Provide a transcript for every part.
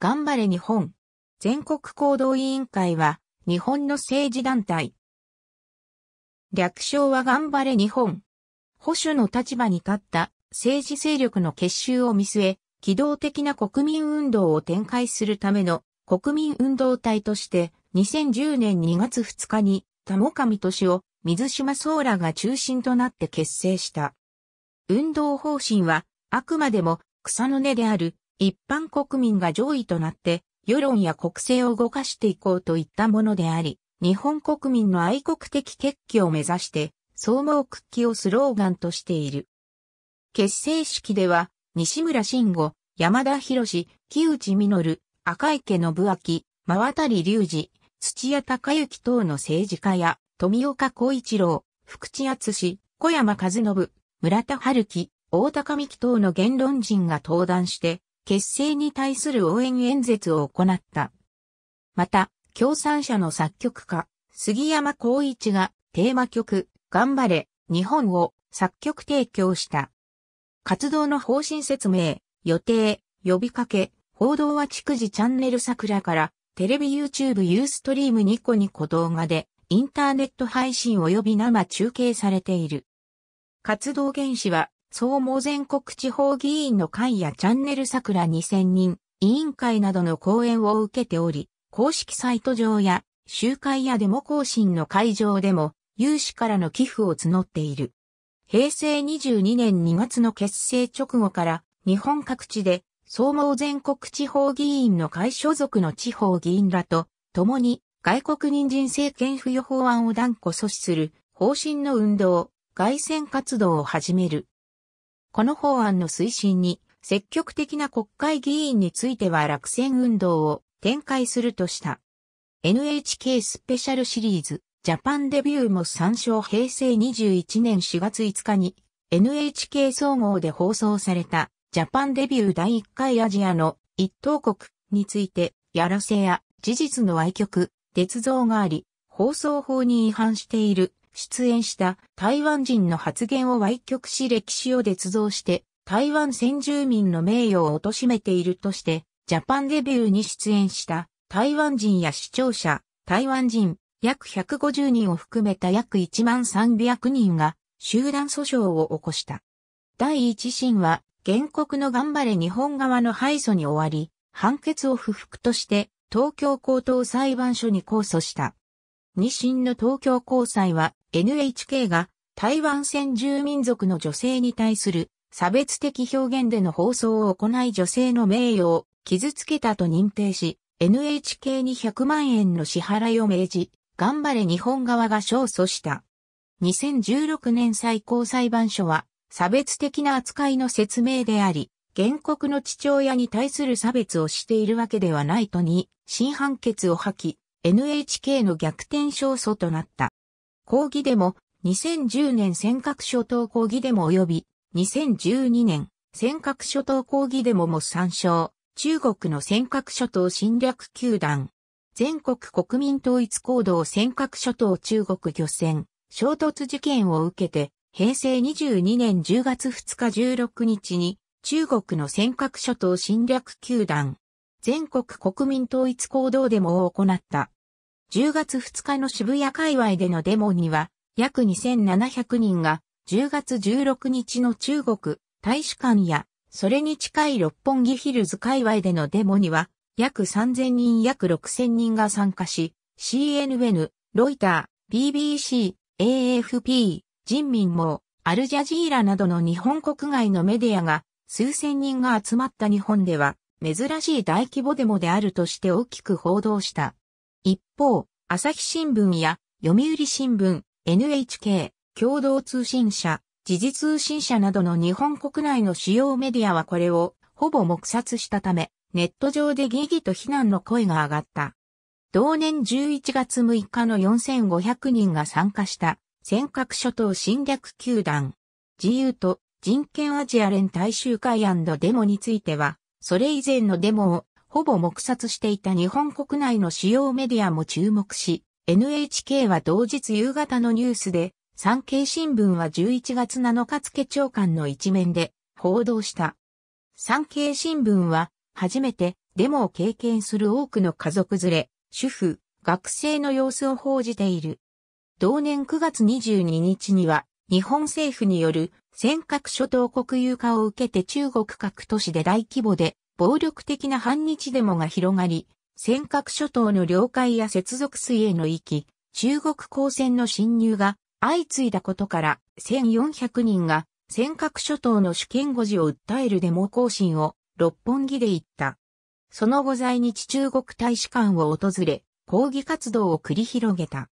頑張れ日本。全国行動委員会は、日本の政治団体。略称は頑張れ日本。保守の立場に立った政治勢力の結集を見据え、機動的な国民運動を展開するための国民運動体として、2010年2月2日に、田も上敏を、水島ソーラが中心となって結成した。運動方針は、あくまでも草の根である一般国民が上位となって、世論や国政を動かしていこうといったものであり、日本国民の愛国的決起を目指して、総合屈起をスローガンとしている。結成式では、西村慎吾、山田博士、木内実、赤池信明、真渡隆二、土屋隆之等の政治家や、富岡光一郎、福地厚志、小山和信、村田春樹、大高美紀等の言論人が登壇して、結成に対する応援演説を行った。また、共産者の作曲家、杉山孝一がテーマ曲、頑張れ、日本を作曲提供した。活動の方針説明、予定、呼びかけ、報道は逐次チャンネル桜から、テレビ YouTube ユーストリームニコニコ動画で、インターネット配信及び生中継されている。活動原始は、総合全国地方議員の会やチャンネル桜2000人、委員会などの講演を受けており、公式サイト上や、集会やデモ行進の会場でも、有志からの寄付を募っている。平成22年2月の結成直後から、日本各地で、総合全国地方議員の会所属の地方議員らと、共に、外国人人政権付与法案を断固阻止する、方針の運動、外戦活動を始める。この法案の推進に、積極的な国会議員については落選運動を展開するとした。NHK スペシャルシリーズ、ジャパンデビューも参照平成21年4月5日に NHK 総合で放送されたジャパンデビュー第1回アジアの一等国について、やらせや事実の愛曲、鉄道があり、放送法に違反している出演した台湾人の発言を歪曲し歴史を捏造して、台湾先住民の名誉を貶めているとして、ジャパンデビューに出演した台湾人や視聴者、台湾人、約150人を含めた約1万300人が集団訴訟を起こした。第一審は原告の頑張れ日本側の敗訴に終わり、判決を不服として東京高等裁判所に控訴した。二審の東京高裁は NHK が台湾先住民族の女性に対する差別的表現での放送を行い女性の名誉を傷つけたと認定し、NHK に100万円の支払いを命じ、頑張れ日本側が勝訴した。2016年最高裁判所は、差別的な扱いの説明であり、原告の父親に対する差別をしているわけではないとに、新判決を破棄。NHK の逆転勝訴となった。抗議デモ、2010年尖閣諸島抗議デモ及び、2012年尖閣諸島抗議デモも参照、中国の尖閣諸島侵略球団、全国国民統一行動尖閣諸島中国漁船、衝突事件を受けて、平成22年10月2日16日に、中国の尖閣諸島侵略球団、全国国民統一行動デモを行った。10月2日の渋谷界隈でのデモには、約2700人が、10月16日の中国大使館や、それに近い六本木ヒルズ界隈でのデモには、約3000人約6000人が参加し、CNN、ロイター、BBC、AFP、人民網、アルジャジーラなどの日本国外のメディアが数千人が集まった日本では珍しい大規模デモであるとして大きく報道した。一方、朝日新聞や読売新聞、NHK、共同通信社、時事通信社などの日本国内の主要メディアはこれをほぼ黙殺したため、ネット上で疑義と非難の声が上がった。同年11月6日の4500人が参加した尖閣諸島侵略球団、自由と人権アジア連大集会デモについては、それ以前のデモをほぼ黙殺していた日本国内の主要メディアも注目し、NHK は同日夕方のニュースで、産経新聞は11月7日付長官の一面で報道した。産経新聞は、初めてデモを経験する多くの家族連れ、主婦、学生の様子を報じている。同年9月22日には、日本政府による尖閣諸島国有化を受けて中国各都市で大規模で暴力的な反日デモが広がり、尖閣諸島の領海や接続水へのき、中国公船の侵入が相次いだことから1400人が尖閣諸島の主権護持を訴えるデモ行進を六本木で行った。その後在日中国大使館を訪れ、抗議活動を繰り広げた。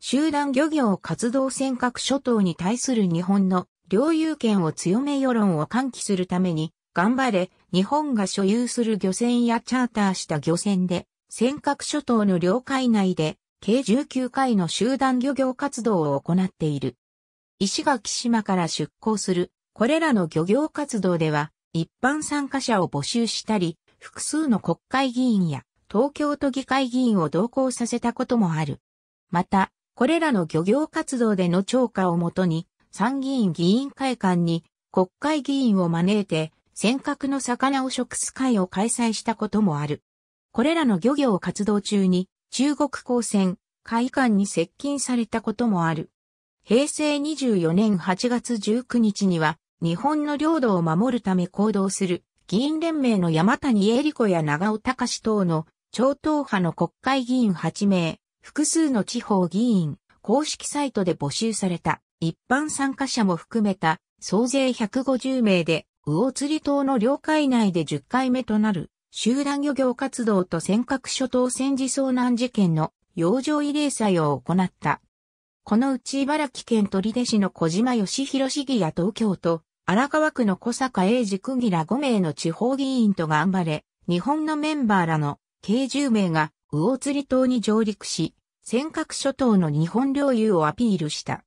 集団漁業活動尖閣諸島に対する日本の領有権を強め世論を喚起するために、頑張れ、日本が所有する漁船やチャーターした漁船で、尖閣諸島の領海内で、計19回の集団漁業活動を行っている。石垣島から出港する、これらの漁業活動では、一般参加者を募集したり、複数の国会議員や東京都議会議員を同行させたこともある。また、これらの漁業活動での超過をもとに、参議院議員会館に国会議員を招いて、尖閣の魚を食す会を開催したこともある。これらの漁業活動中に中国公船、海艦に接近されたこともある。平成24年8月19日には日本の領土を守るため行動する議員連盟の山谷恵理子や長尾隆等の超党派の国会議員8名、複数の地方議員、公式サイトで募集された一般参加者も含めた総勢150名で魚釣島の領海内で10回目となる、集団漁業活動と尖閣諸島戦時遭難事件の洋上慰霊祭を行った。このうち茨城県取手市の小島義弘市議や東京都、荒川区の小坂英二区議ら5名の地方議員と頑張れ、日本のメンバーらの計10名が魚釣島に上陸し、尖閣諸島の日本領有をアピールした。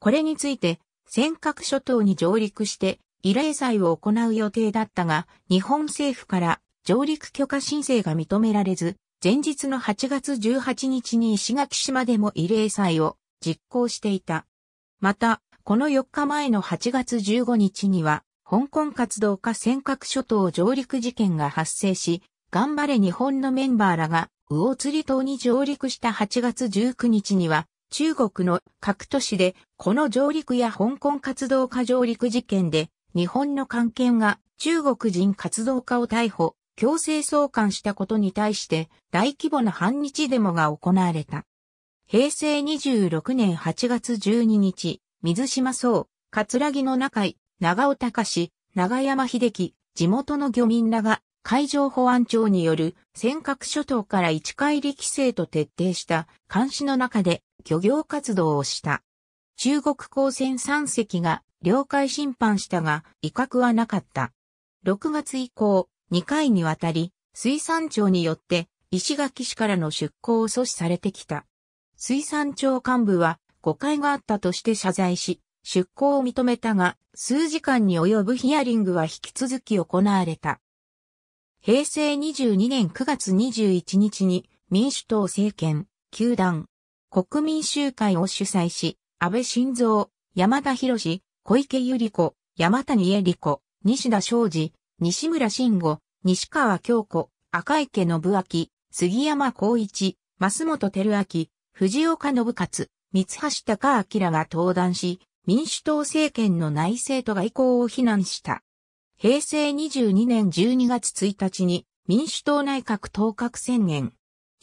これについて、尖閣諸島に上陸して慰霊祭を行う予定だったが、日本政府から上陸許可申請が認められず、前日の8月18日に石垣島でも慰霊祭を実行していた。また、この4日前の8月15日には、香港活動家尖閣諸島上陸事件が発生し、頑張れ日本のメンバーらが魚釣島に上陸した8月19日には、中国の各都市でこの上陸や香港活動家上陸事件で日本の関係が中国人活動家を逮捕、強制送還したことに対して大規模な反日デモが行われた。平成26年8月12日、水島荘、葛城の中井、長尾隆、長山秀樹、地元の漁民らが海上保安庁による尖閣諸島から一海力規制と徹底した監視の中で漁業活動をした。中国公船3隻が了解審判したが、威嚇はなかった。6月以降、2回にわたり、水産庁によって石垣市からの出港を阻止されてきた。水産庁幹部は誤解があったとして謝罪し、出港を認めたが、数時間に及ぶヒアリングは引き続き行われた。平成22年9月21日に民主党政権、球団、国民集会を主催し、安倍晋三、山田博士、小池百合子、山谷恵理子、西田昌司、西村慎吾、西川京子、赤池信明、杉山孝一、増本照明、藤岡信勝、三橋隆明らが登壇し、民主党政権の内政と外交を非難した。平成22年12月1日に民主党内閣当閣宣言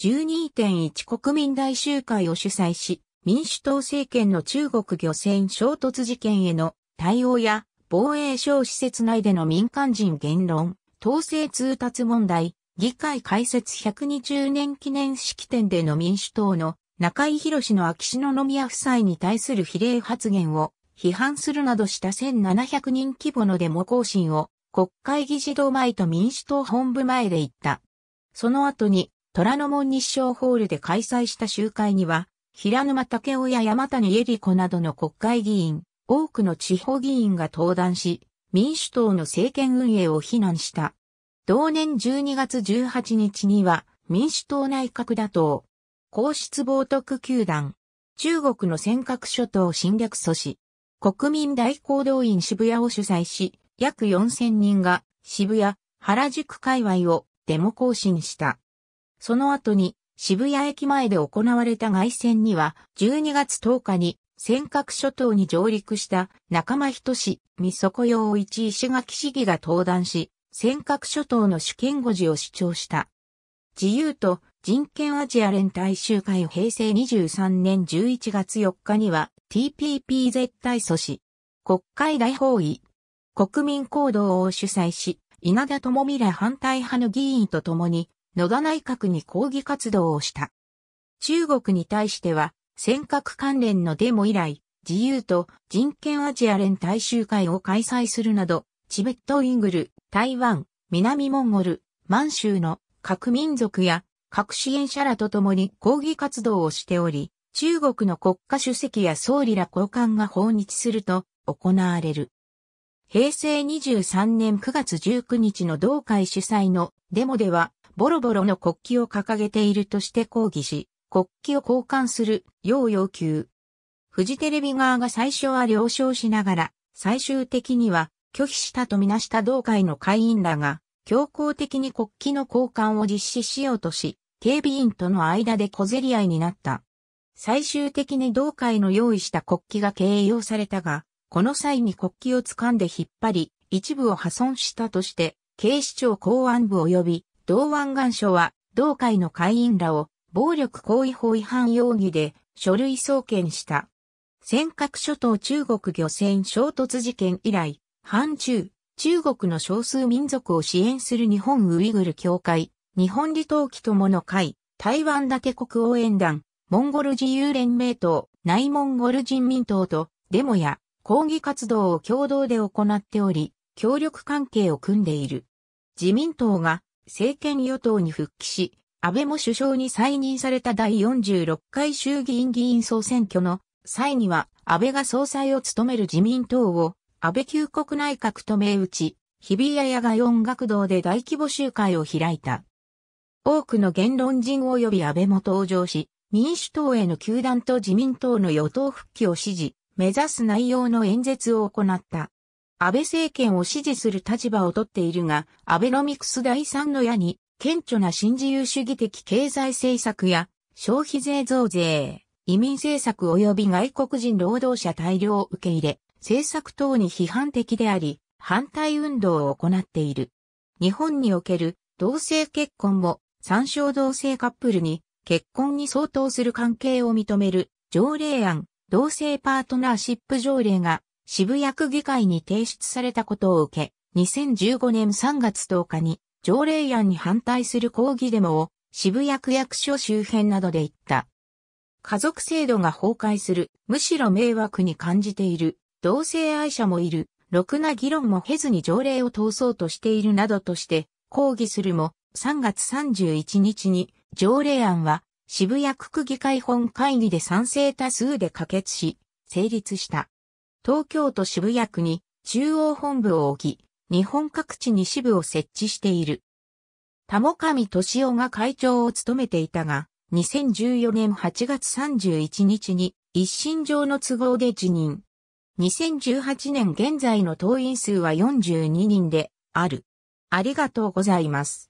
12.1国民大集会を主催し、民主党政権の中国漁船衝突事件への対応や防衛省施設内での民間人言論、統制通達問題、議会開設120年記念式典での民主党の中井博士の秋篠宮夫妻に対する比例発言を批判するなどした1700人規模のデモ行進を国会議事堂前と民主党本部前で行った。その後に虎ノ門日照ホールで開催した集会には平沼武雄や山谷恵里子などの国会議員、多くの地方議員が登壇し、民主党の政権運営を非難した。同年12月18日には、民主党内閣打倒、皇室冒涜球団、中国の尖閣諸島侵略阻止、国民大行動員渋谷を主催し、約4000人が渋谷、原宿界隈をデモ行進した。その後に渋谷駅前で行われた外戦には、12月10日に尖閣諸島に上陸した仲間人し、三底洋一石垣市議が登壇し、尖閣諸島の主権護持を主張した。自由と人権アジア連帯集会平成23年11月4日には TPP 絶対阻止、国会大法医。国民行動を主催し、稲田智美ら反対派の議員と共に野田内閣に抗議活動をした。中国に対しては、尖閣関連のデモ以来、自由と人権アジア連大集会を開催するなど、チベットウイグル、台湾、南モンゴル、満州の各民族や各支援者らと共に抗議活動をしており、中国の国家主席や総理ら高官が訪日すると行われる。平成23年9月19日の同会主催のデモではボロボロの国旗を掲げているとして抗議し、国旗を交換するよう要求。フジテレビ側が最初は了承しながら、最終的には拒否したとみなした同会の会員らが、強行的に国旗の交換を実施しようとし、警備員との間で小競り合いになった。最終的に同会の用意した国旗が掲揚されたが、この際に国旗を掴んで引っ張り、一部を破損したとして、警視庁公安部及び同湾岸署は、同会の会員らを暴力行為法違反容疑で書類送検した。尖閣諸島中国漁船衝突事件以来、反中、中国の少数民族を支援する日本ウイグル協会、日本離島機友の会、台湾だけ国応援団、モンゴル自由連盟党、内モンゴル人民党とデモや抗議活動を共同で行っており、協力関係を組んでいる。自民党が政権与党に復帰し、安倍も首相に再任された第46回衆議院議員総選挙の際には安倍が総裁を務める自民党を安倍旧国内閣と銘打ち、日比谷野外音楽堂で大規模集会を開いた。多くの言論人及び安倍も登場し、民主党への球団と自民党の与党復帰を支持、目指す内容の演説を行った。安倍政権を支持する立場をとっているが、アベノミクス第三の矢に、顕著な新自由主義的経済政策や、消費税増税、移民政策及び外国人労働者大量を受け入れ、政策等に批判的であり、反対運動を行っている。日本における同性結婚も、参照同性カップルに結婚に相当する関係を認める条例案、同性パートナーシップ条例が渋谷区議会に提出されたことを受け、2015年3月10日に条例案に反対する抗議デモを渋谷区役所周辺などで行った。家族制度が崩壊する、むしろ迷惑に感じている、同性愛者もいる、ろくな議論も経ずに条例を通そうとしているなどとして抗議するも、3月31日に条例案は渋谷区区議会本会議で賛成多数で可決し、成立した。東京都渋谷区に中央本部を置き、日本各地に支部を設置している。田も上俊夫が会長を務めていたが、2014年8月31日に一身上の都合で辞任。2018年現在の党員数は42人である。ありがとうございます。